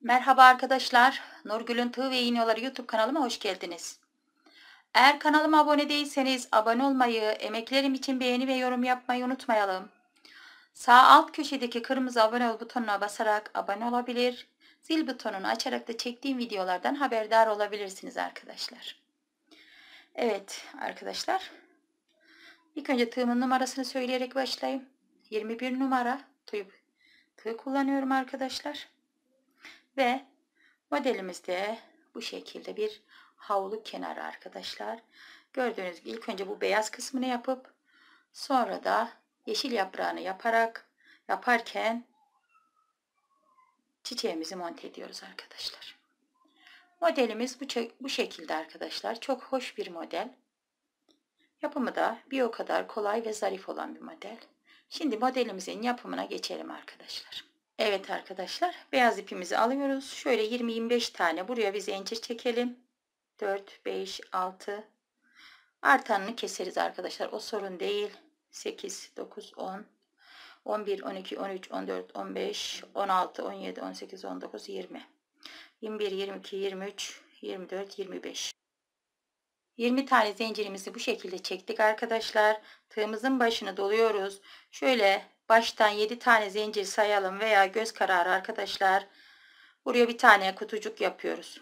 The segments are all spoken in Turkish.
Merhaba arkadaşlar. Nurgül'ün Tığ ve İğneoları YouTube kanalıma hoş geldiniz. Eğer kanalıma abone değilseniz abone olmayı, emeklerim için beğeni ve yorum yapmayı unutmayalım. Sağ alt köşedeki kırmızı abone ol butonuna basarak abone olabilir, zil butonunu açarak da çektiğim videolardan haberdar olabilirsiniz arkadaşlar. Evet arkadaşlar. İlk önce tığımın numarasını söyleyerek başlayayım. 21 numara tığ, tığ kullanıyorum arkadaşlar. Ve modelimizde bu şekilde bir havlu kenarı arkadaşlar. Gördüğünüz gibi ilk önce bu beyaz kısmını yapıp sonra da yeşil yaprağını yaparak yaparken çiçeğimizi monte ediyoruz arkadaşlar. Modelimiz bu, bu şekilde arkadaşlar. Çok hoş bir model. Yapımı da bir o kadar kolay ve zarif olan bir model. Şimdi modelimizin yapımına geçelim arkadaşlar. Evet arkadaşlar beyaz ipimizi alıyoruz. Şöyle 20-25 tane buraya biz zincir çekelim. 4, 5, 6 artanını keseriz arkadaşlar. O sorun değil. 8, 9, 10 11, 12, 13, 14, 15, 16, 17, 18, 19, 20 21, 22, 23, 24, 25 20 tane zincirimizi bu şekilde çektik arkadaşlar. Tığımızın başını doluyoruz. Şöyle baştan 7 tane zincir sayalım veya göz kararı arkadaşlar. Buraya bir tane kutucuk yapıyoruz.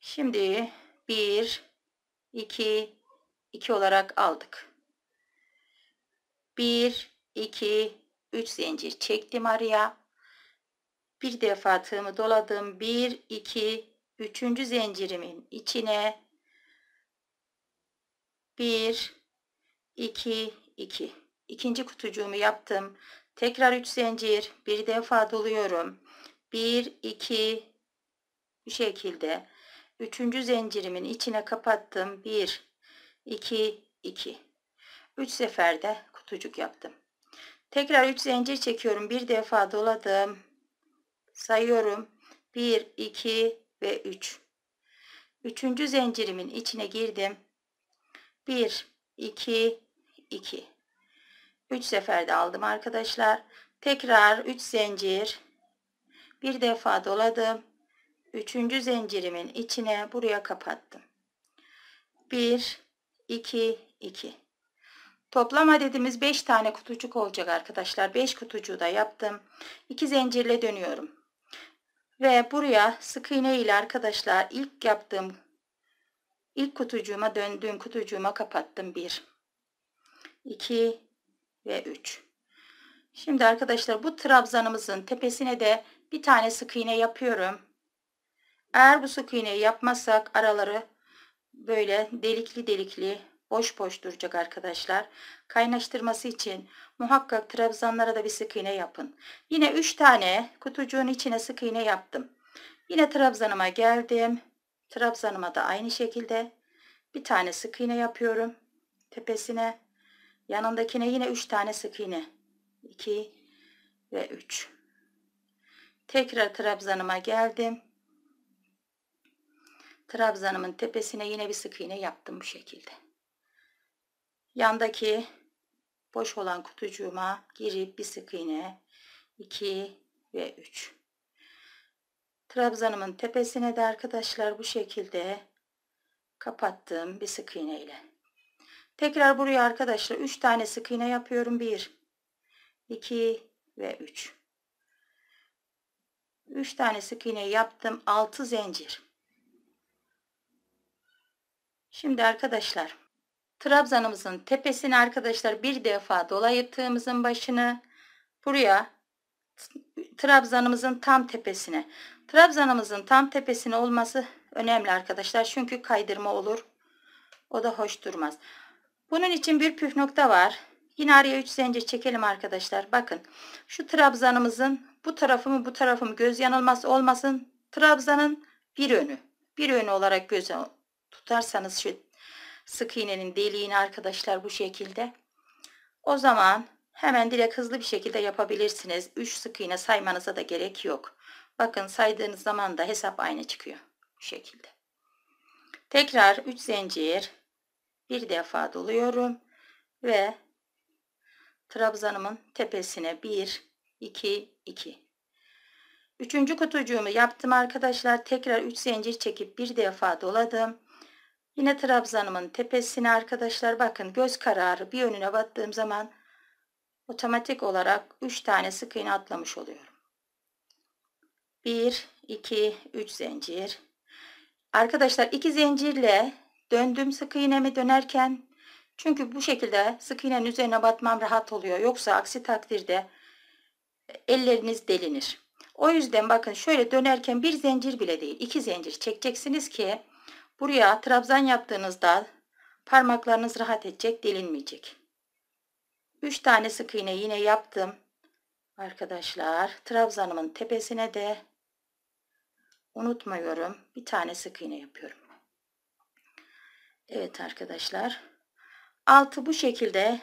Şimdi 1 2 2 olarak aldık. 1 2 3 zincir çektim araya. Bir defa tığımı doladım. 1 2 3. zincirimin içine 1 2 2 ikinci kutucuğumu yaptım. Tekrar 3 zincir bir defa doluyorum. 1 2 bu şekilde. Üçüncü zincirimin içine kapattım. 1 2 2 3 seferde kutucuk yaptım. Tekrar 3 zincir çekiyorum. Bir defa doladım. Sayıyorum. 1 2 ve 3. Üçüncü zincirimin içine girdim. 1 2 2 3 seferde aldım arkadaşlar. Tekrar 3 zincir. Bir defa doladım. 3. zincirimin içine buraya kapattım. 1 2 2 Toplam adedimiz 5 tane kutucuk olacak arkadaşlar. 5 kutucuğu da yaptım. 2 zincirle dönüyorum. Ve buraya sık iğne ile arkadaşlar ilk yaptığım ilk kutucuğuma döndüğüm kutucuğuma kapattım. 1 2 ve 3. Şimdi arkadaşlar bu trabzanımızın tepesine de bir tane sık iğne yapıyorum. Eğer bu sık iğneyi yapmazsak araları böyle delikli delikli boş boş duracak arkadaşlar. Kaynaştırması için muhakkak trabzanlara da bir sık iğne yapın. Yine 3 tane kutucuğun içine sık iğne yaptım. Yine trabzanıma geldim. Trabzanıma da aynı şekilde bir tane sık iğne yapıyorum tepesine. Yanındakine yine üç tane sık iğne. 2 ve üç. Tekrar trabzanıma geldim. Trabzanımın tepesine yine bir sık iğne yaptım bu şekilde. Yandaki boş olan kutucuğuma girip bir sık iğne 2 ve üç. Trabzanımın tepesine de arkadaşlar bu şekilde kapattım bir sık iğne ile. Tekrar buraya arkadaşlar 3 tane sık iğne yapıyorum. 1, 2 ve 3. 3 tane sık iğne yaptım. 6 zincir. Şimdi arkadaşlar trabzanımızın tepesini arkadaşlar bir defa dolayıttığımızın tığımızın başını buraya trabzanımızın tam tepesine. Trabzanımızın tam tepesine olması önemli arkadaşlar. Çünkü kaydırma olur. O da hoş durmaz. Bunun için bir püf nokta var. Yine araya 3 zincir çekelim arkadaşlar. Bakın şu trabzanımızın bu tarafımı bu tarafımı göz yanılması olmasın. Trabzanın bir önü. Bir önü olarak göz tutarsanız şu sık iğnenin deliğini arkadaşlar bu şekilde. O zaman hemen direkt hızlı bir şekilde yapabilirsiniz. 3 sık iğne saymanıza da gerek yok. Bakın saydığınız zaman da hesap aynı çıkıyor. Bu şekilde. Tekrar 3 zincir bir defa doluyorum ve trabzanımın tepesine 1 2 2 Üçüncü kutucuğumu yaptım arkadaşlar. Tekrar 3 zincir çekip bir defa doladım. Yine trabzanımın tepesine arkadaşlar bakın göz kararı bir yönüne battığım zaman otomatik olarak 3 tane sık iğne atlamış oluyorum. 1 2 3 zincir. Arkadaşlar 2 zincirle Döndüm sık iğnemi dönerken çünkü bu şekilde sık iğnenin üzerine batmam rahat oluyor. Yoksa aksi takdirde elleriniz delinir. O yüzden bakın şöyle dönerken bir zincir bile değil iki zincir çekeceksiniz ki buraya trabzan yaptığınızda parmaklarınız rahat edecek delinmeyecek. Üç tane sık iğne yine yaptım. Arkadaşlar trabzanımın tepesine de unutmuyorum bir tane sık iğne yapıyorum. Evet arkadaşlar. Altı bu şekilde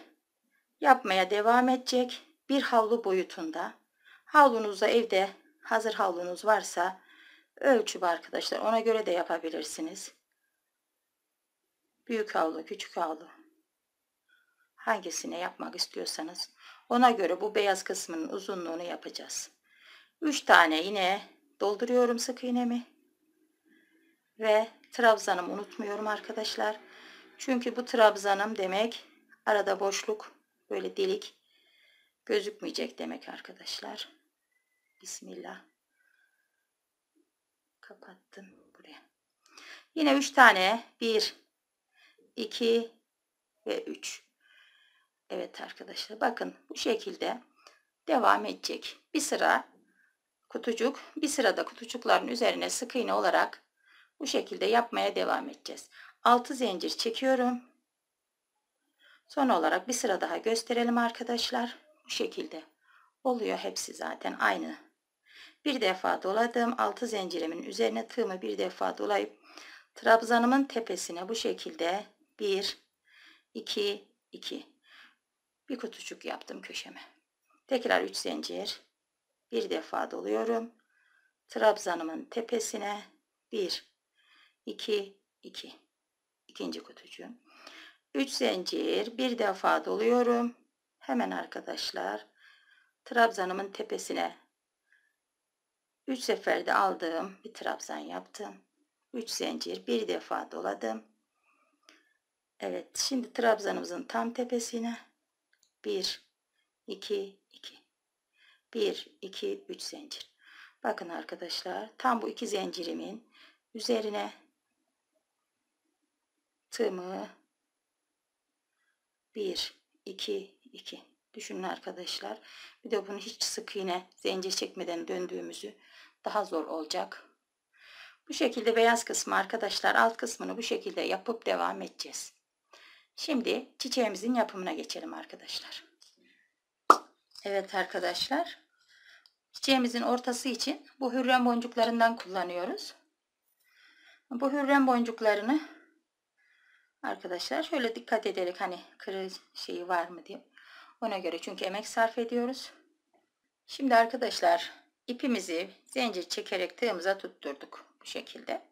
yapmaya devam edecek. Bir havlu boyutunda. Havlunuzda evde hazır havlunuz varsa ölçü arkadaşlar. Ona göre de yapabilirsiniz. Büyük havlu, küçük havlu. Hangisine yapmak istiyorsanız ona göre bu beyaz kısmının uzunluğunu yapacağız. 3 tane yine dolduruyorum sık iğnemi ve trabzanım unutmuyorum arkadaşlar. Çünkü bu trabzanım demek arada boşluk böyle delik gözükmeyecek demek arkadaşlar. Bismillah. Kapattım buraya. Yine 3 tane 1 2 ve 3. Evet arkadaşlar bakın bu şekilde devam edecek. Bir sıra kutucuk, bir sırada kutucukların üzerine sık iğne olarak bu şekilde yapmaya devam edeceğiz. 6 zincir çekiyorum. Son olarak bir sıra daha gösterelim arkadaşlar. Bu şekilde oluyor hepsi zaten aynı. Bir defa doladım. 6 zincirimin üzerine tığımı bir defa dolayıp trabzanımın tepesine bu şekilde 1 2 2 bir kutucuk yaptım köşeme. Tekrar 3 zincir. Bir defa doluyorum. Trabzanımın tepesine 1 2 2 ikinci kutucuğum 3 zincir bir defa doluyorum hemen arkadaşlar trabzanımın tepesine 3 seferde aldığım bir trabzan yaptım 3 zincir bir defa doladım Evet şimdi trabzanımızın tam tepesine 1 2 2 1 2 3 zincir bakın arkadaşlar tam bu iki zincirimin üzerine tığımı 1 2 2 düşünün arkadaşlar bir de bunu hiç sık iğne zincir çekmeden döndüğümüzü daha zor olacak bu şekilde beyaz kısmı arkadaşlar alt kısmını bu şekilde yapıp devam edeceğiz şimdi çiçeğimizin yapımına geçelim arkadaşlar Evet arkadaşlar çiçeğimizin ortası için bu hürrem boncuklarından kullanıyoruz bu hürrem boncuklarını Arkadaşlar şöyle dikkat ederek hani kırı şeyi var mı diye. Ona göre çünkü emek sarf ediyoruz. Şimdi arkadaşlar ipimizi zincir çekerek tığımıza tutturduk bu şekilde.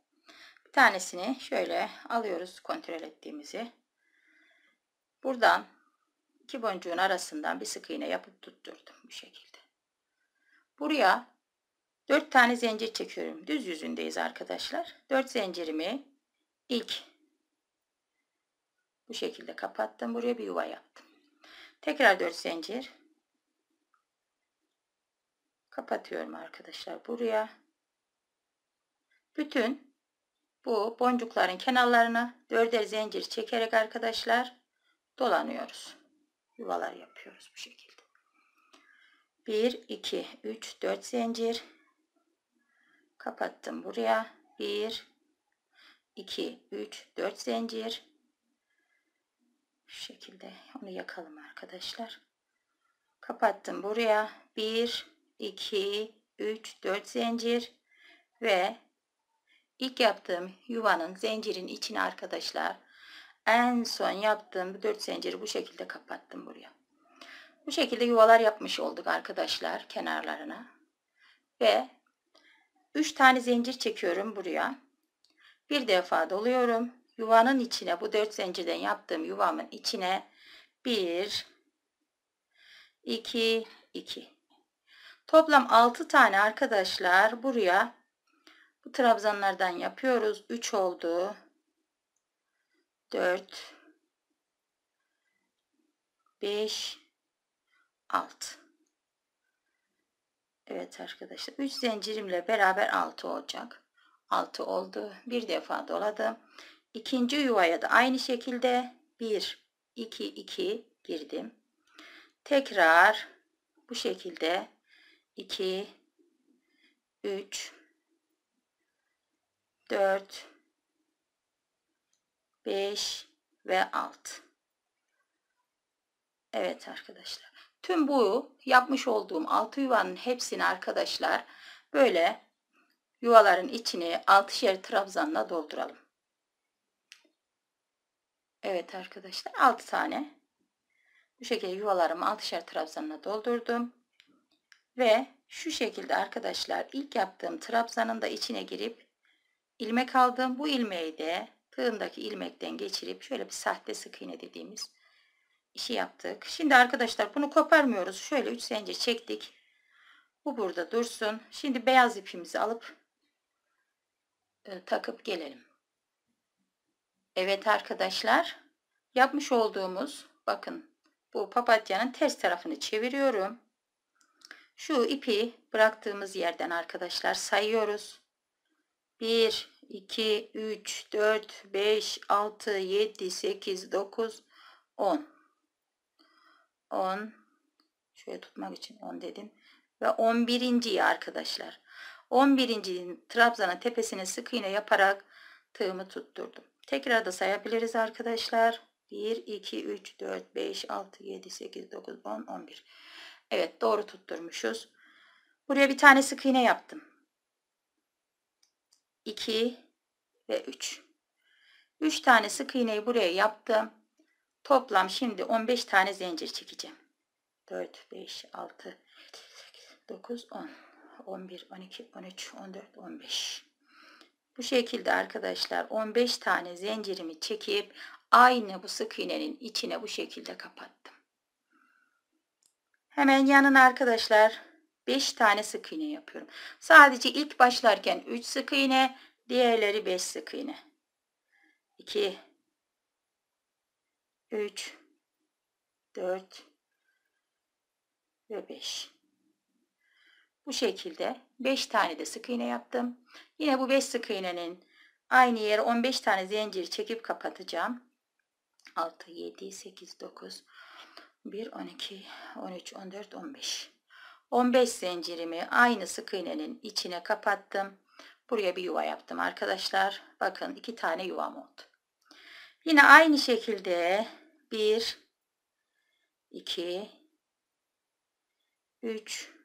Bir tanesini şöyle alıyoruz kontrol ettiğimizi. Buradan iki boncuğun arasından bir sık iğne yapıp tutturdum bu şekilde. Buraya 4 tane zincir çekiyorum. Düz yüzündeyiz arkadaşlar. 4 zincirimi ilk bu şekilde kapattım. Buraya bir yuva yaptım. Tekrar 4 zincir. Kapatıyorum arkadaşlar buraya. Bütün bu boncukların kenarlarına dörder zincir çekerek arkadaşlar dolanıyoruz. Yuvalar yapıyoruz bu şekilde. 1, 2, 3, 4 zincir. Kapattım buraya. 1, 2, 3, 4 zincir. Bu şekilde onu yakalım arkadaşlar. Kapattım buraya 1, 2, 3, 4 zincir ve ilk yaptığım yuvanın zincirin içine arkadaşlar en son yaptığım bu 4 zinciri bu şekilde kapattım buraya. Bu şekilde yuvalar yapmış olduk arkadaşlar kenarlarına. Ve 3 tane zincir çekiyorum buraya. Bir defa doluyorum yuvanın içine bu dört zinciden yaptığım yuvamın içine bir, iki, iki. Toplam altı tane arkadaşlar buraya bu trabzanlardan yapıyoruz. Üç oldu. Dört, beş, altı. Evet arkadaşlar 3 zincirimle beraber 6 olacak. 6 oldu. Bir defa doladım. İkinci yuvaya da aynı şekilde 1, 2, 2 girdim. Tekrar bu şekilde 2, 3, 4, 5 ve 6. Evet arkadaşlar. Tüm bu yapmış olduğum 6 yuvanın hepsini arkadaşlar böyle yuvaların içini 6'şer trabzanla dolduralım. Evet arkadaşlar 6 tane bu şekilde yuvalarımı 6'şer trabzanla doldurdum. Ve şu şekilde arkadaşlar ilk yaptığım trabzanın da içine girip ilmek aldım. Bu ilmeği de tığındaki ilmekten geçirip şöyle bir sahte sık iğne dediğimiz işi yaptık. Şimdi arkadaşlar bunu koparmıyoruz. Şöyle 3 sence çektik. Bu burada dursun. Şimdi beyaz ipimizi alıp e, takıp gelelim. Evet arkadaşlar yapmış olduğumuz bakın bu papatyanın ters tarafını çeviriyorum. Şu ipi bıraktığımız yerden arkadaşlar sayıyoruz. 1, 2, 3, 4, 5, 6, 7, 8, 9, 10. 10. Şöyle tutmak için 10 dedim. Ve 11. arkadaşlar. 11. trabzanın tepesine sık iğne yaparak tığımı tutturdum. Tekrar da sayabiliriz arkadaşlar. 1, 2, 3, 4, 5, 6, 7, 8, 9, 10, 11. Evet doğru tutturmuşuz. Buraya bir tane sık iğne yaptım. 2 ve 3. 3 tane sık iğneyi buraya yaptım. Toplam şimdi 15 tane zincir çekeceğim. 4, 5, 6, 7, 8, 9, 10, 11, 12, 13, 14, 15. Bu şekilde arkadaşlar 15 tane zincirimi çekip aynı bu sık iğnenin içine bu şekilde kapattım. Hemen yanına arkadaşlar 5 tane sık iğne yapıyorum. Sadece ilk başlarken 3 sık iğne, diğerleri 5 sık iğne. 2 3 4 ve 5. Bu şekilde 5 tane de sık iğne yaptım. Yine bu 5 sık iğnenin aynı yere 15 tane zincir çekip kapatacağım. 6, 7, 8, 9, 1, 12, 13, 14, 15. 15 zincirimi aynı sık iğnenin içine kapattım. Buraya bir yuva yaptım arkadaşlar. Bakın iki tane yuvam oldu. Yine aynı şekilde 1, 2, 3,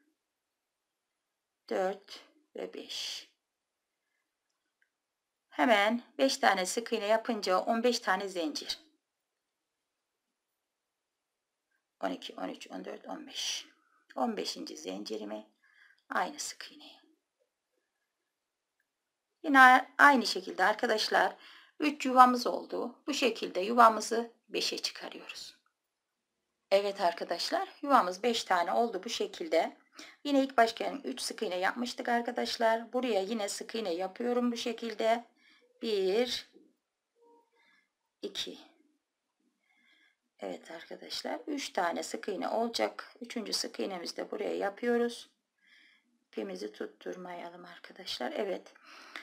4 ve 5. Hemen 5 tane sık iğne yapınca 15 tane zincir. 12, 13, 14, 15. 15. zincirimi aynı sık iğneyi. Yine aynı şekilde arkadaşlar 3 yuvamız oldu. Bu şekilde yuvamızı 5'e çıkarıyoruz. Evet arkadaşlar yuvamız 5 tane oldu bu şekilde. Yine ilk başken kendim 3 sık iğne yapmıştık arkadaşlar. Buraya yine sık iğne yapıyorum bu şekilde. 1 2 Evet arkadaşlar 3 tane sık iğne olacak. 3. sık iğnemizi de buraya yapıyoruz. İpimizi tutturmayalım arkadaşlar. Evet.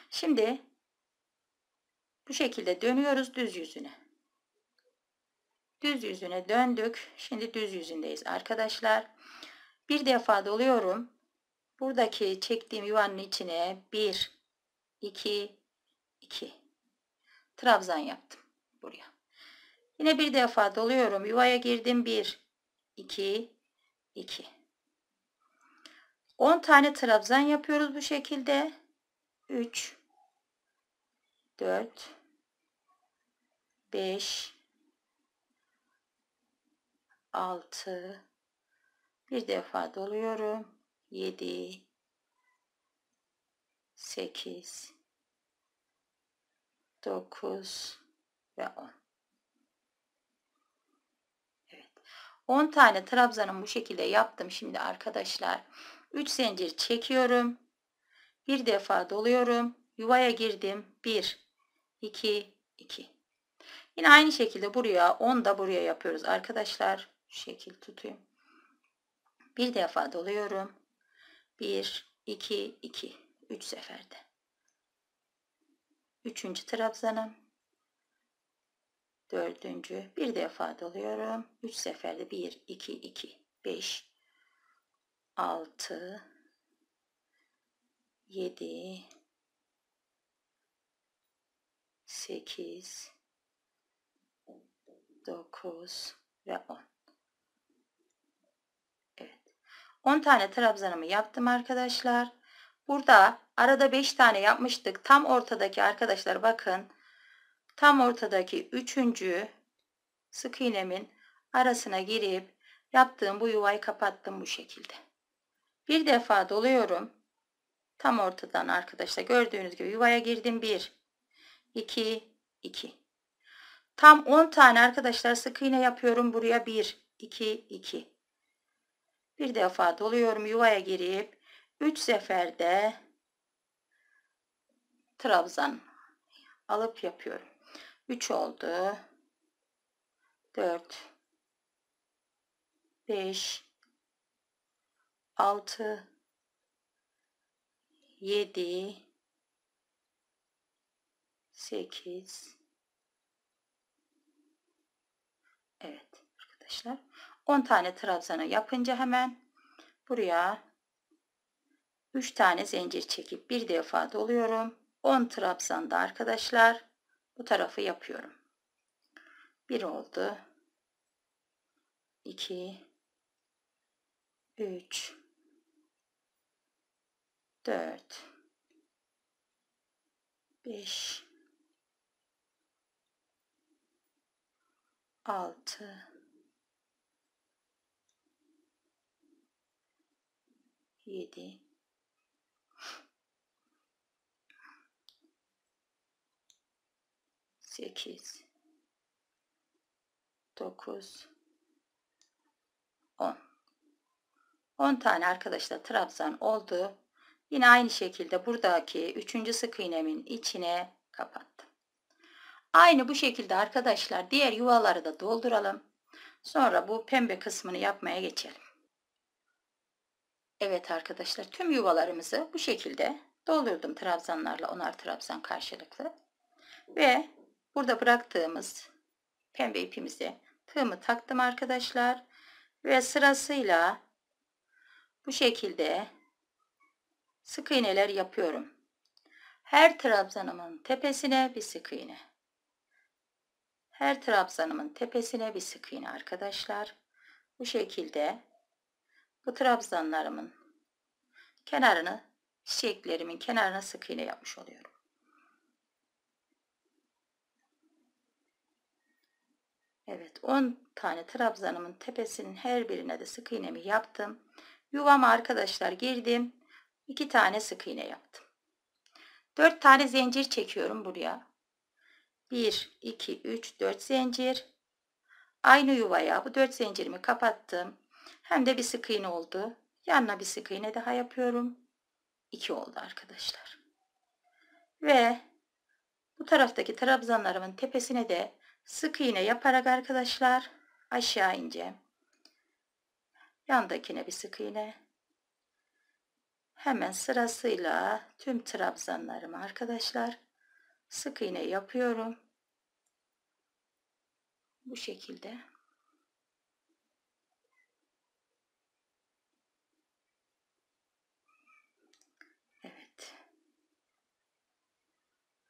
Şimdi bu şekilde dönüyoruz düz yüzüne. Düz yüzüne döndük. Şimdi düz yüzündeyiz arkadaşlar. Bir defa doluyorum. Buradaki çektiğim yuvanın içine 1, 2, 2. Trabzan yaptım buraya. Yine bir defa doluyorum. Yuvaya girdim. 1, 2, 2. 10 tane trabzan yapıyoruz bu şekilde. 3, 4, 5, 6, bir defa doluyorum. 7 8 9 ve 10 Evet 10 tane trabzanı bu şekilde yaptım şimdi arkadaşlar 3 zincir çekiyorum bir defa doluyorum yuvaya girdim 1 2 2 yine aynı şekilde buraya 10 da buraya yapıyoruz arkadaşlar şu şekil tutayım bir defa doluyorum. 1, 2, 2. 3 seferde. Üçüncü trabzanım. Dördüncü. Bir defa doluyorum. 3 seferde. 1, 2, 2. 5, 6, 7, 8, 9 ve 10. 10 tane trabzanımı yaptım arkadaşlar. Burada arada 5 tane yapmıştık. Tam ortadaki arkadaşlar bakın. Tam ortadaki 3. sık iğnemin arasına girip yaptığım bu yuvayı kapattım bu şekilde. Bir defa doluyorum. Tam ortadan arkadaşlar gördüğünüz gibi yuvaya girdim. 1 2 2 Tam 10 tane arkadaşlar sık iğne yapıyorum. Buraya 1 2 2 bir defa doluyorum yuvaya girip 3 seferde trabzan alıp yapıyorum 3 oldu 4 5 6 7 8 Evet arkadaşlar 10 tane trabzanı yapınca hemen buraya 3 tane zincir çekip bir defa doluyorum. 10 trabzanda arkadaşlar bu tarafı yapıyorum. 1 oldu. 2 3 4 5 6 7 8 9 10 10 tane arkadaşlar trabzan oldu. Yine aynı şekilde buradaki 3. sık iğnemin içine kapattım. Aynı bu şekilde arkadaşlar diğer yuvaları da dolduralım. Sonra bu pembe kısmını yapmaya geçelim. Evet arkadaşlar tüm yuvalarımızı bu şekilde doldurdum trabzanlarla onar trabzan karşılıklı. Ve burada bıraktığımız pembe ipimizi tığımı taktım arkadaşlar. Ve sırasıyla bu şekilde sık iğneler yapıyorum. Her trabzanımın tepesine bir sık iğne. Her trabzanımın tepesine bir sık iğne arkadaşlar. Bu şekilde bu trabzanlarımın kenarını çiçeklerimin kenarına sık iğne yapmış oluyorum. Evet 10 tane trabzanımın tepesinin her birine de sık iğnemi yaptım. Yuvama arkadaşlar girdim. 2 tane sık iğne yaptım. 4 tane zincir çekiyorum buraya. 1, 2, 3, 4 zincir. Aynı yuvaya bu 4 zincirimi kapattım. Hem de bir sık iğne oldu. Yanına bir sık iğne daha yapıyorum. İki oldu arkadaşlar. Ve bu taraftaki trabzanlarımın tepesine de sık iğne yaparak arkadaşlar aşağı ineceğim. Yandakine bir sık iğne. Hemen sırasıyla tüm trabzanlarımı arkadaşlar sık iğne yapıyorum. Bu şekilde.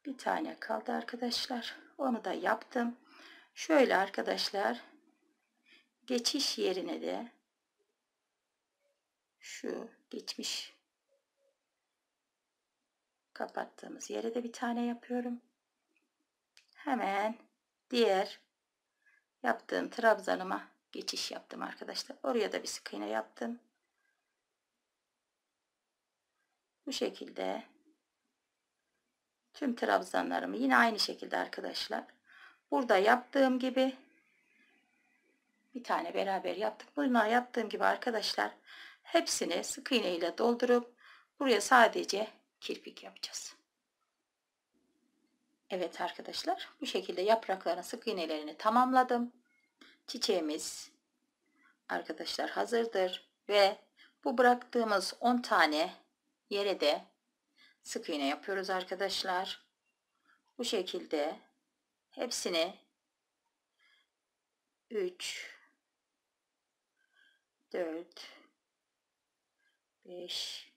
bir tane kaldı arkadaşlar onu da yaptım şöyle arkadaşlar geçiş yerine de şu geçmiş kapattığımız yere de bir tane yapıyorum hemen diğer yaptığım trabzanıma geçiş yaptım arkadaşlar oraya da bir sık iğne yaptım bu şekilde tüm trabzanlarımı yine aynı şekilde arkadaşlar burada yaptığım gibi bir tane beraber yaptık. Bunları yaptığım gibi arkadaşlar hepsini sık iğne ile doldurup buraya sadece kirpik yapacağız. Evet arkadaşlar bu şekilde yaprakların sık iğnelerini tamamladım. Çiçeğimiz arkadaşlar hazırdır ve bu bıraktığımız 10 tane yere de sık iğne yapıyoruz arkadaşlar. Bu şekilde hepsini 3 4 5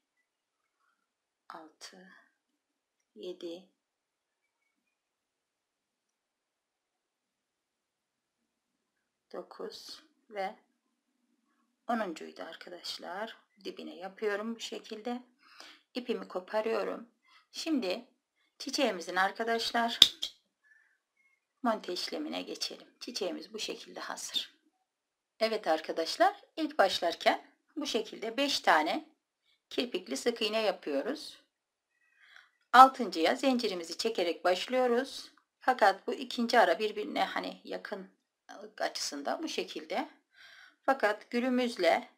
6 7 9 ve 10.'uydu arkadaşlar. Dibine yapıyorum bu şekilde ipimi koparıyorum. Şimdi çiçeğimizin arkadaşlar monte işlemine geçelim. Çiçeğimiz bu şekilde hazır. Evet arkadaşlar ilk başlarken bu şekilde 5 tane kirpikli sık iğne yapıyoruz. Altıncıya zincirimizi çekerek başlıyoruz. Fakat bu ikinci ara birbirine hani yakın açısında bu şekilde. Fakat gülümüzle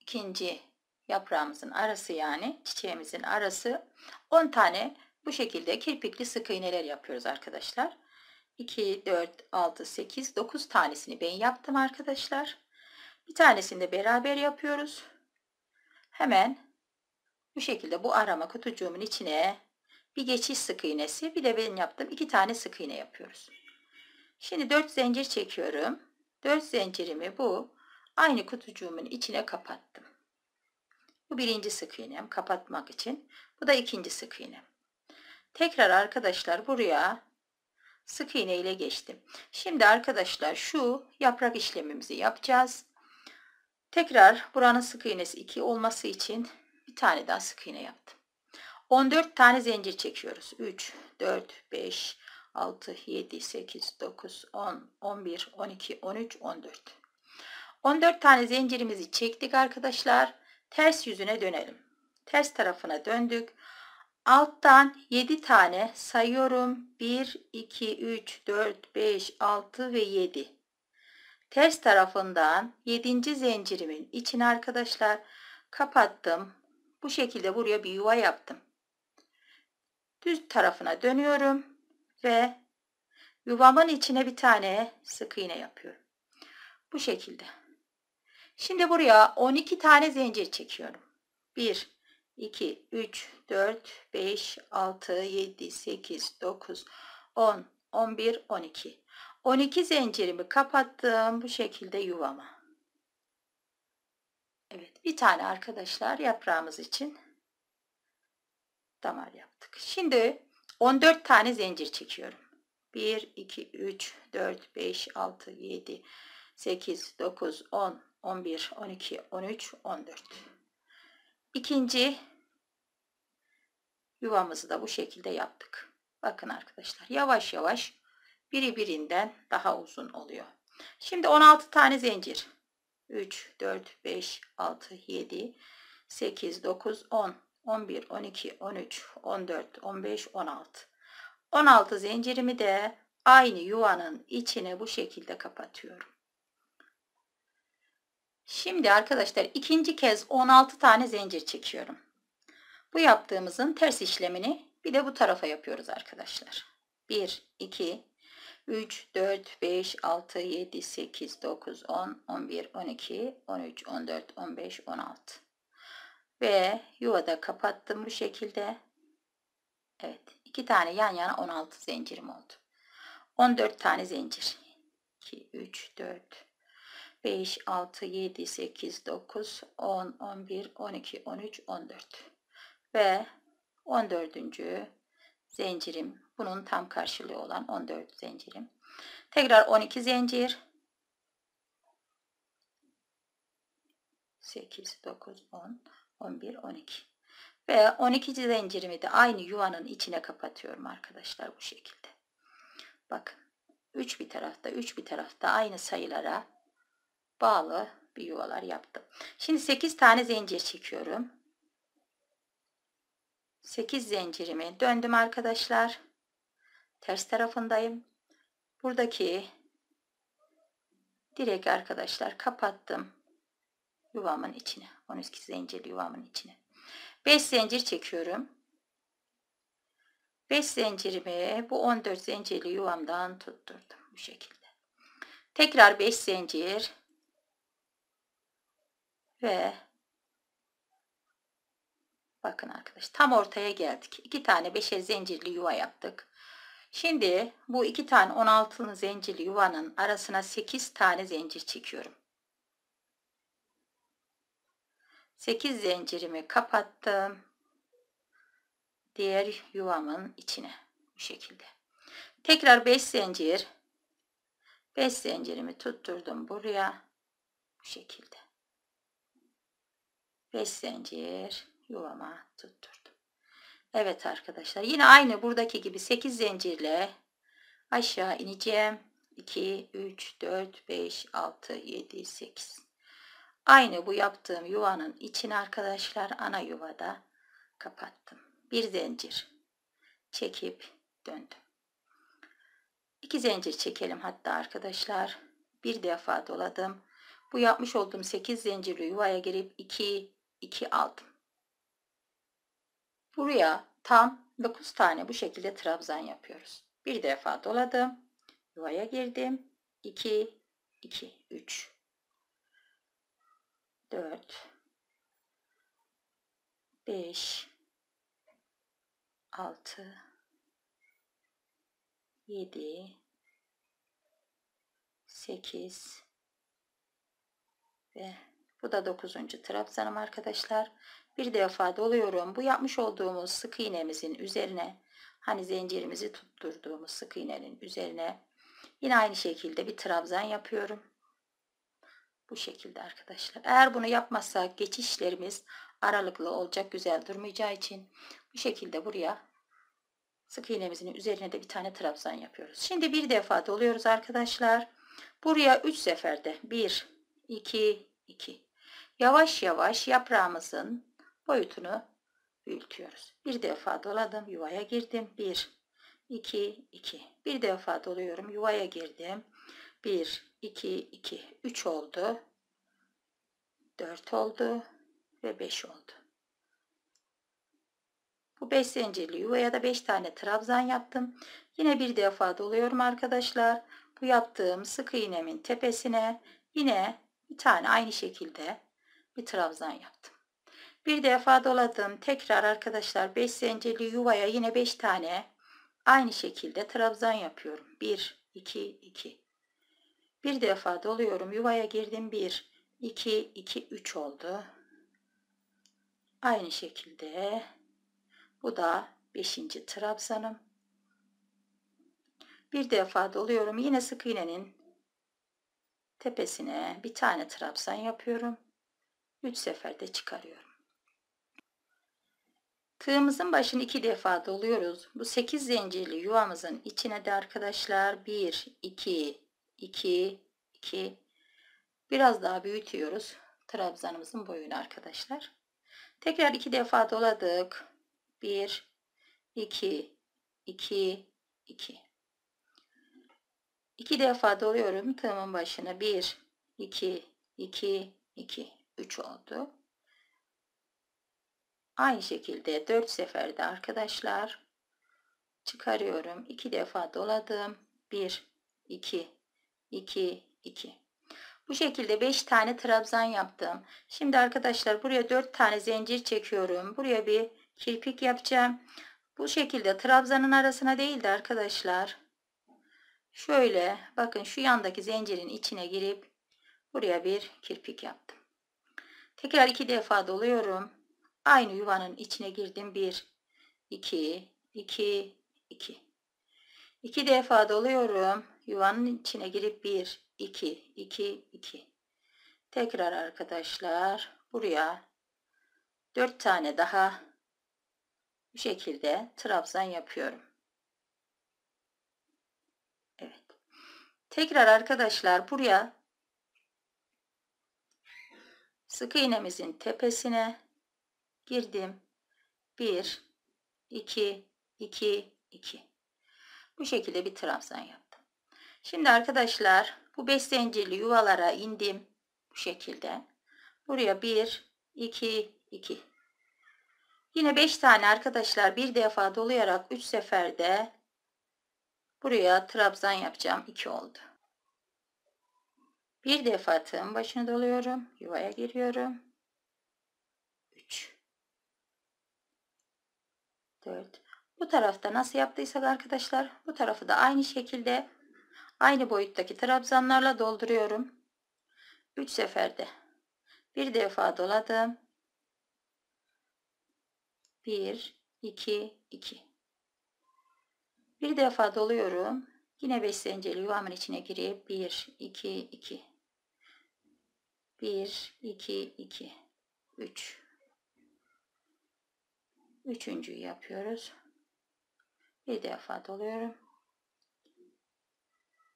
ikinci yaprağımızın arası yani çiçeğimizin arası 10 tane bu şekilde kirpikli sık iğneler yapıyoruz arkadaşlar. 2, 4, 6, 8, 9 tanesini ben yaptım arkadaşlar. Bir tanesini de beraber yapıyoruz. Hemen bu şekilde bu arama kutucuğumun içine bir geçiş sık iğnesi bir de ben yaptım. 2 tane sık iğne yapıyoruz. Şimdi 4 zincir çekiyorum. 4 zincirimi bu aynı kutucuğumun içine kapattım. Bu birinci sık iğnem kapatmak için. Bu da ikinci sık iğnem. Tekrar arkadaşlar buraya sık iğne ile geçtim. Şimdi arkadaşlar şu yaprak işlemimizi yapacağız. Tekrar buranın sık iğnesi 2 olması için bir tane daha sık iğne yaptım. 14 tane zincir çekiyoruz. 3, 4, 5, 6, 7, 8, 9, 10, 11, 12, 13, 14. 14 tane zincirimizi çektik arkadaşlar. Ters yüzüne dönelim. Ters tarafına döndük. Alttan 7 tane sayıyorum. 1, 2, 3, 4, 5, 6 ve 7. Ters tarafından 7. zincirimin içine arkadaşlar kapattım. Bu şekilde buraya bir yuva yaptım. Düz tarafına dönüyorum ve yuvamın içine bir tane sık iğne yapıyorum. Bu şekilde. Şimdi buraya 12 tane zincir çekiyorum. 1, 2, 3, 4, 5, 6, 7, 8, 9, 10, 11, 12. 12 zincirimi kapattım bu şekilde yuvama. Evet bir tane arkadaşlar yaprağımız için damar yaptık. Şimdi 14 tane zincir çekiyorum. 1, 2, 3, 4, 5, 6, 7, 8, 9, 10, 11, 12, 13, 14. İkinci yuvamızı da bu şekilde yaptık. Bakın arkadaşlar yavaş yavaş biri birinden daha uzun oluyor. Şimdi 16 tane zincir. 3, 4, 5, 6, 7, 8, 9, 10, 11, 12, 13, 14, 15, 16. 16 zincirimi de aynı yuvanın içine bu şekilde kapatıyorum. Şimdi arkadaşlar ikinci kez 16 tane zincir çekiyorum. Bu yaptığımızın ters işlemini bir de bu tarafa yapıyoruz arkadaşlar. 1, 2, 3, 4, 5, 6, 7, 8, 9, 10, 11, 12, 13, 14, 15, 16. Ve yuvada kapattım bu şekilde. Evet. iki tane yan yana 16 zincirim oldu. 14 tane zincir. 2, 3, 4, 5, 6, 7, 8, 9, 10, 11, 12, 13, 14 ve 14. zincirim. Bunun tam karşılığı olan 14 zincirim. Tekrar 12 zincir. 8, 9, 10, 11, 12. Ve 12. zincirimi de aynı yuvanın içine kapatıyorum arkadaşlar bu şekilde. Bakın 3 bir tarafta 3 bir tarafta aynı sayılara bağlı bir yuvalar yaptım. Şimdi 8 tane zincir çekiyorum. 8 zincirimi döndüm arkadaşlar. Ters tarafındayım. Buradaki direk arkadaşlar kapattım. Yuvamın içine. 12 zincirli yuvamın içine. 5 zincir çekiyorum. 5 zincirimi bu 14 zincirli yuvamdan tutturdum bu şekilde. Tekrar 5 zincir ve bakın arkadaş tam ortaya geldik. İki tane beşer zincirli yuva yaptık. Şimdi bu iki tane 16'lı zincirli yuvanın arasına 8 tane zincir çekiyorum. 8 zincirimi kapattım. Diğer yuvamın içine bu şekilde. Tekrar 5 zincir 5 zincirimi tutturdum buraya bu şekilde. 5 zincir yuvama tutturdum. Evet arkadaşlar yine aynı buradaki gibi 8 zincirle aşağı ineceğim. 2, 3, 4, 5, 6, 7, 8. Aynı bu yaptığım yuvanın için arkadaşlar ana yuvada kapattım. Bir zincir çekip döndüm. İki zincir çekelim hatta arkadaşlar. Bir defa doladım. Bu yapmış olduğum 8 zincirli yuvaya girip 2, 2 aldım. Buraya tam 9 tane bu şekilde trabzan yapıyoruz. Bir defa doladım. Yuvaya girdim. 2, 2, 3, 4, 5, 6, 7, 8 ve bu da 9. trabzanım arkadaşlar. Bir defa doluyorum. Bu yapmış olduğumuz sık iğnemizin üzerine hani zincirimizi tutturduğumuz sık iğnenin üzerine yine aynı şekilde bir trabzan yapıyorum. Bu şekilde arkadaşlar. Eğer bunu yapmazsak geçişlerimiz aralıklı olacak güzel durmayacağı için bu şekilde buraya sık iğnemizin üzerine de bir tane trabzan yapıyoruz. Şimdi bir defa doluyoruz arkadaşlar. Buraya 3 seferde 1 2 2 Yavaş yavaş yaprağımızın boyutunu büyütüyoruz. Bir defa doladım, yuvaya girdim. 1, 2, 2. Bir defa doluyorum, yuvaya girdim. 1, 2, 2. 3 oldu. 4 oldu ve 5 oldu. Bu 5 zincirli yuvaya da 5 tane trabzan yaptım. Yine bir defa doluyorum arkadaşlar. Bu yaptığım sık iğnemin tepesine yine bir tane aynı şekilde bir trabzan yaptım. Bir defa doladım. Tekrar arkadaşlar 5 zincirli yuvaya yine 5 tane aynı şekilde trabzan yapıyorum. 1, 2, 2. Bir defa doluyorum. Yuvaya girdim. 1, 2, 2, 3 oldu. Aynı şekilde bu da 5. trabzanım. Bir defa doluyorum. Yine sık iğnenin tepesine bir tane trabzan yapıyorum. 3 seferde çıkarıyorum. Tığımızın başını 2 defa doluyoruz. Bu 8 zincirli yuvamızın içine de arkadaşlar 1, 2, 2, 2 biraz daha büyütüyoruz. Trabzanımızın boyunu arkadaşlar. Tekrar 2 defa doladık. 1, 2, 2, 2. 2 defa doluyorum tığımın başına. 1, 2, 2, 2. 3 oldu. Aynı şekilde 4 seferde arkadaşlar çıkarıyorum. 2 defa doladım. 1 2 2 2 bu şekilde 5 tane trabzan yaptım. Şimdi arkadaşlar buraya 4 tane zincir çekiyorum. Buraya bir kirpik yapacağım. Bu şekilde trabzanın arasına değil de arkadaşlar. Şöyle bakın şu yandaki zincirin içine girip buraya bir kirpik yaptım. Tekrar iki defa doluyorum. Aynı yuvanın içine girdim. Bir, iki, iki, iki. İki defa doluyorum. Yuvanın içine girip bir, iki, iki, iki. Tekrar arkadaşlar buraya dört tane daha bu şekilde trabzan yapıyorum. Evet. Tekrar arkadaşlar buraya Sık iğnemizin tepesine girdim. 1, 2, 2, 2. Bu şekilde bir trabzan yaptım. Şimdi arkadaşlar bu beş zincirli yuvalara indim. Bu şekilde. Buraya 1, 2, 2. Yine 5 tane arkadaşlar bir defa dolayarak 3 seferde buraya trabzan yapacağım. 2 oldu. Bir defa tığın başını doluyorum. Yuvaya giriyorum. 3 4 Bu tarafta nasıl yaptıysak arkadaşlar bu tarafı da aynı şekilde aynı boyuttaki trabzanlarla dolduruyorum. 3 seferde bir defa doladım. 1 2 2 Bir defa doluyorum. Yine 5 zincirli yuvamın içine girip 1 2 2 1, 2, 2, 3. Üçüncüyü yapıyoruz. Bir defa doluyorum.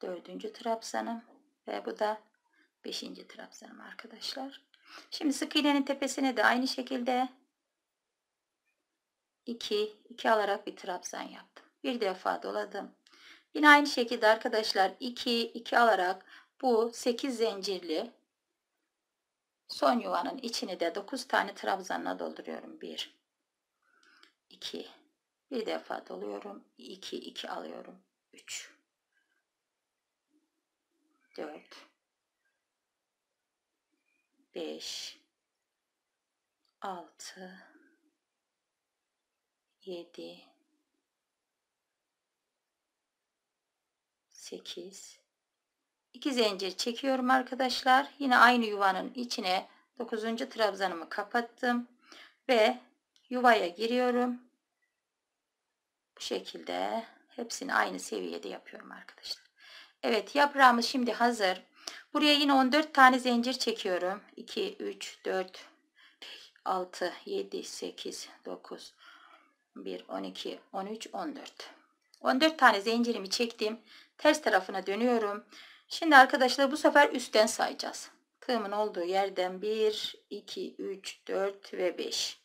Dördüncü trabzanım ve bu da beşinci trabzanım arkadaşlar. Şimdi sık iğnenin tepesine de aynı şekilde 2, 2 alarak bir trabzan yaptım. Bir defa doladım. Yine aynı şekilde arkadaşlar 2, 2 alarak bu 8 zincirli Son yuvanın içini de 9 tane trabzanla dolduruyorum. 1, 2, bir defa doluyorum. 2, 2 alıyorum. 3, 4, 5, 6, 7, 8, 2 zincir çekiyorum arkadaşlar. Yine aynı yuvanın içine 9. trabzanımı kapattım ve yuvaya giriyorum. Bu şekilde hepsini aynı seviyede yapıyorum arkadaşlar. Evet yaprağımız şimdi hazır. Buraya yine 14 tane zincir çekiyorum. 2 3 4 6 7 8 9 1 12 13 14. 14 tane zincirimi çektim. Ters tarafına dönüyorum. Şimdi arkadaşlar bu sefer üstten sayacağız. Tığımın olduğu yerden 1, 2, 3, 4 ve 5.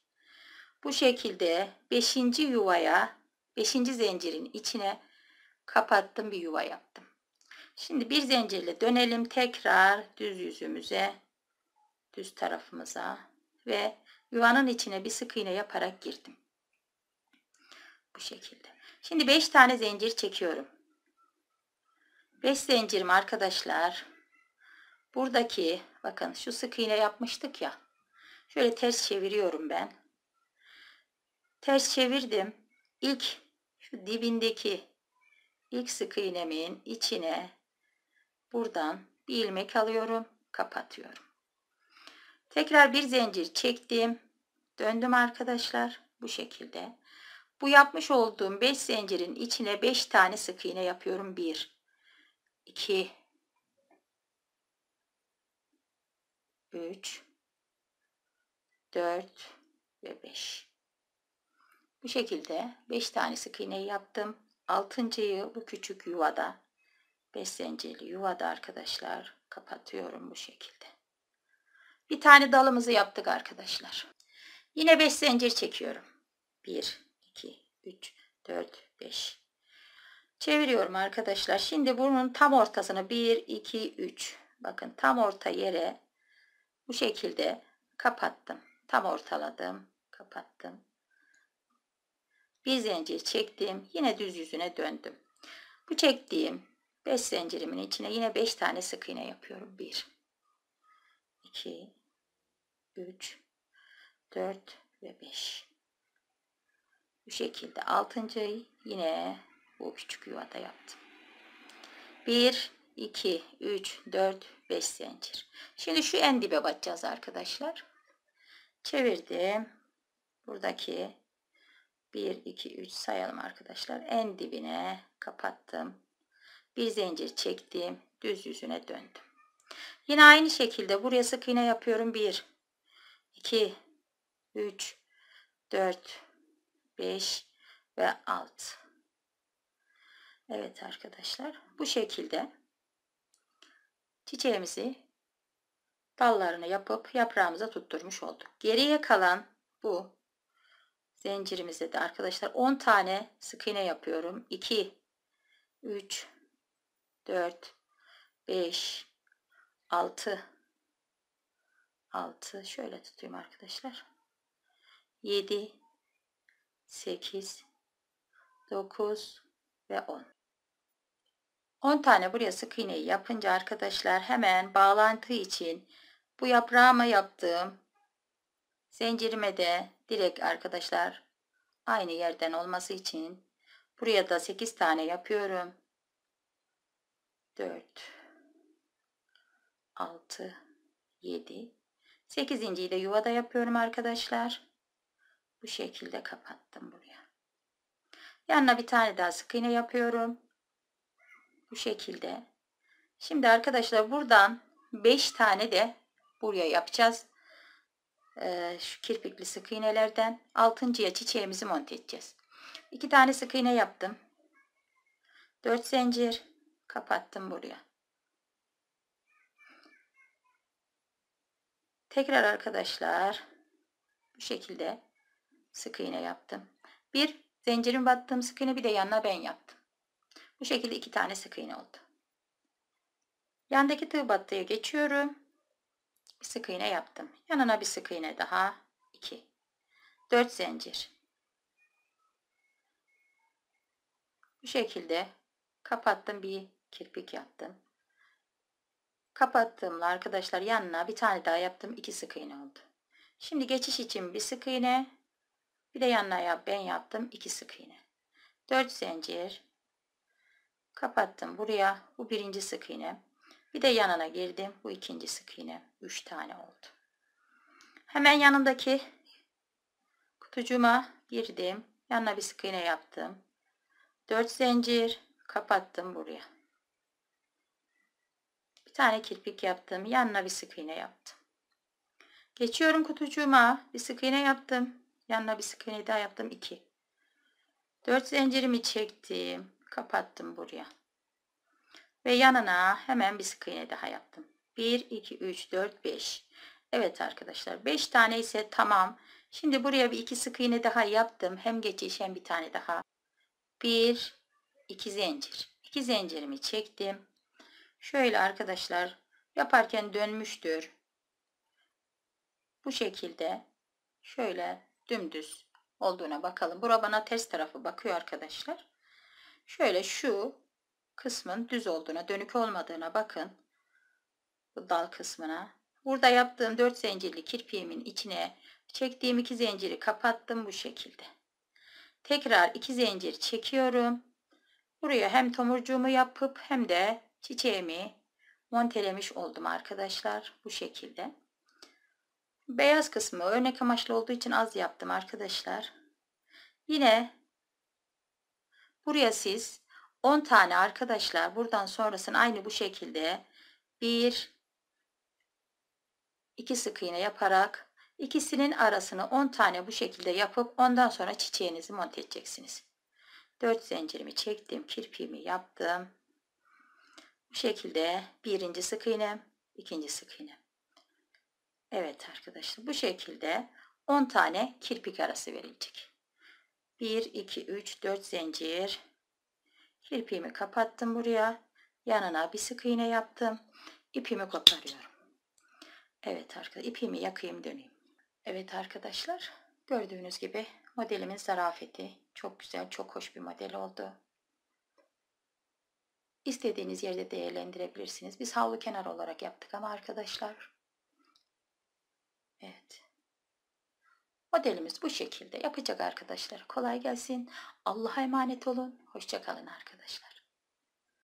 Bu şekilde 5. yuvaya, 5. zincirin içine kapattım bir yuva yaptım. Şimdi bir zincirle dönelim tekrar düz yüzümüze, düz tarafımıza ve yuvanın içine bir sık iğne yaparak girdim. Bu şekilde. Şimdi 5 tane zincir çekiyorum. 5 zincirim arkadaşlar buradaki bakın şu sık iğne yapmıştık ya şöyle ters çeviriyorum ben ters çevirdim İlk, şu dibindeki ilk sık iğnemin içine buradan bir ilmek alıyorum kapatıyorum tekrar bir zincir çektim döndüm arkadaşlar bu şekilde bu yapmış olduğum 5 zincirin içine 5 tane sık iğne yapıyorum 1 2 3 4 ve 5 bu şekilde 5 tane sık iğne yaptım altıncıyı bu küçük yuvada 5 zincirli yuvada arkadaşlar kapatıyorum bu şekilde bir tane dalımızı yaptık arkadaşlar yine 5 zincir çekiyorum 1 2 3 4 5 Çeviriyorum arkadaşlar. Şimdi bunun tam ortasını 1, 2, 3. Bakın tam orta yere bu şekilde kapattım. Tam ortaladım. Kapattım. Bir zincir çektim. Yine düz yüzüne döndüm. Bu çektiğim 5 zincirimin içine yine 5 tane sık iğne yapıyorum. 1, 2, 3, 4 ve 5. Bu şekilde 6. yine bu küçük yuvada yaptım. 1, 2, 3, 4, 5 zincir. Şimdi şu en dibe batacağız arkadaşlar. Çevirdim. Buradaki 1, 2, 3 sayalım arkadaşlar. En dibine kapattım. Bir zincir çektim. Düz yüzüne döndüm. Yine aynı şekilde buraya sık iğne yapıyorum. 1, 2, 3, 4, 5 ve 6. Evet arkadaşlar bu şekilde çiçeğimizi dallarını yapıp yaprağımıza tutturmuş olduk. Geriye kalan bu zincirimizde de arkadaşlar 10 tane sık iğne yapıyorum. 2 3 4 5 6 6 şöyle tutayım arkadaşlar. 7 8 9 ve 10 10 tane buraya sık iğneyi yapınca arkadaşlar hemen bağlantı için bu yaprağıma yaptığım zincirime de direkt arkadaşlar aynı yerden olması için buraya da 8 tane yapıyorum. 4 6 7 8. de yuvada yapıyorum arkadaşlar. Bu şekilde kapattım buraya. Yanına bir tane daha sık iğne yapıyorum. Bu şekilde. Şimdi arkadaşlar buradan 5 tane de buraya yapacağız. Ee, şu kirpikli sık iğnelerden 6.ya çiçeğimizi monte edeceğiz. 2 tane sık iğne yaptım. 4 zincir kapattım buraya. Tekrar arkadaşlar bu şekilde sık iğne yaptım. Bir zincirin battığım sık iğne bir de yanına ben yaptım. Bu şekilde iki tane sık iğne oldu. Yandaki tığ battıya geçiyorum. Bir sık iğne yaptım. Yanına bir sık iğne daha. 2. 4 zincir. Bu şekilde kapattım bir kirpik yaptım. Kapattığımla arkadaşlar yanına bir tane daha yaptım. 2 sık iğne oldu. Şimdi geçiş için bir sık iğne. Bir de yanına ben yaptım. 2 sık iğne. 4 zincir. Kapattım buraya. Bu birinci sık iğne. Bir de yanına girdim. Bu ikinci sık iğne. 3 tane oldu. Hemen yanındaki kutucuma girdim. Yanına bir sık iğne yaptım. 4 zincir kapattım buraya. Bir tane kirpik yaptım. Yanına bir sık iğne yaptım. Geçiyorum kutucuğuma. Bir sık iğne yaptım. Yanına bir sık iğne daha yaptım. 2. 4 zincirimi çektim kapattım buraya. Ve yanına hemen bir sık iğne daha yaptım. 1, 2, 3, 4, 5. Evet arkadaşlar 5 tane ise tamam. Şimdi buraya bir iki sık iğne daha yaptım. Hem geçiş hem bir tane daha. 1, 2 zincir. 2 zincirimi çektim. Şöyle arkadaşlar yaparken dönmüştür. Bu şekilde şöyle dümdüz olduğuna bakalım. Bura bana ters tarafı bakıyor arkadaşlar. Şöyle şu kısmın düz olduğuna, dönük olmadığına bakın. Bu dal kısmına. Burada yaptığım 4 zincirli kirpiğimin içine çektiğim 2 zinciri kapattım bu şekilde. Tekrar 2 zincir çekiyorum. Buraya hem tomurcuğumu yapıp hem de çiçeğimi montelemiş oldum arkadaşlar bu şekilde. Beyaz kısmı örnek amaçlı olduğu için az yaptım arkadaşlar. Yine Buraya siz 10 tane arkadaşlar buradan sonrasını aynı bu şekilde 1 2 sık iğne yaparak ikisinin arasını 10 tane bu şekilde yapıp ondan sonra çiçeğinizi monte edeceksiniz. 4 zincirimi çektim, kirpiğimi yaptım. Bu şekilde birinci sık iğne, ikinci sık iğne. Evet arkadaşlar bu şekilde 10 tane kirpik arası verilecek. 1 2 3 4 zincir kirpiğimi kapattım buraya yanına bir sık iğne yaptım ipimi koparıyorum Evet arkadaşlar ipimi yakayım döneyim Evet arkadaşlar gördüğünüz gibi modelimin zarafeti çok güzel çok hoş bir model oldu İstediğiniz yerde değerlendirebilirsiniz. Biz havlu kenar olarak yaptık ama arkadaşlar. Evet. Modelimiz bu şekilde yapacak arkadaşlar. Kolay gelsin. Allah'a emanet olun. Hoşçakalın arkadaşlar.